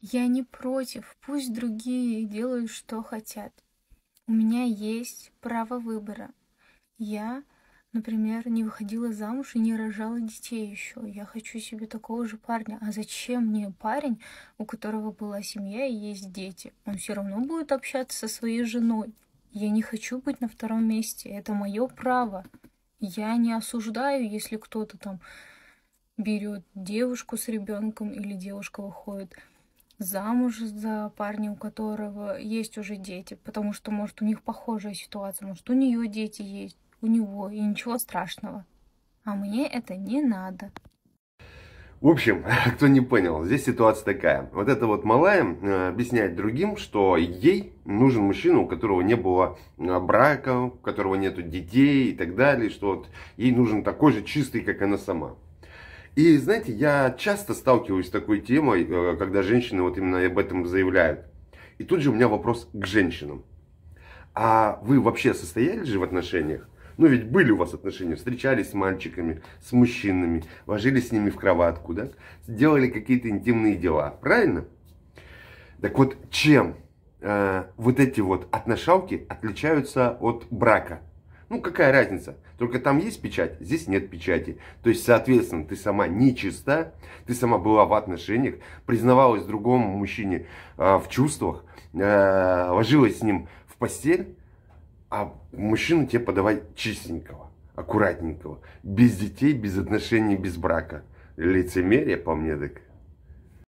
Я не против, пусть другие делают, что хотят. У меня есть право выбора. Я, например, не выходила замуж и не рожала детей еще. Я хочу себе такого же парня. А зачем мне парень, у которого была семья и есть дети? Он все равно будет общаться со своей женой. Я не хочу быть на втором месте. Это мое право. Я не осуждаю, если кто-то там берет девушку с ребенком или девушка выходит замуж за парня, у которого есть уже дети, потому что, может, у них похожая ситуация, может, у нее дети есть, у него, и ничего страшного. А мне это не надо. В общем, кто не понял, здесь ситуация такая. Вот эта вот малая э, объясняет другим, что ей нужен мужчина, у которого не было э, брака, у которого нету детей и так далее, что вот ей нужен такой же чистый, как она сама. И знаете, я часто сталкиваюсь с такой темой, э, когда женщины вот именно об этом заявляют. И тут же у меня вопрос к женщинам. А вы вообще состояли же в отношениях? Ну ведь были у вас отношения, встречались с мальчиками, с мужчинами, ложились с ними в кроватку, да? Делали какие-то интимные дела, правильно? Так вот, чем э, вот эти вот отношалки отличаются от брака? Ну, какая разница? Только там есть печать, здесь нет печати. То есть, соответственно, ты сама нечиста, ты сама была в отношениях, признавалась другому мужчине э, в чувствах, э, ложилась с ним в постель, а мужчину тебе подавать чистенького, аккуратненького, без детей, без отношений, без брака. Лицемерие, по мне так.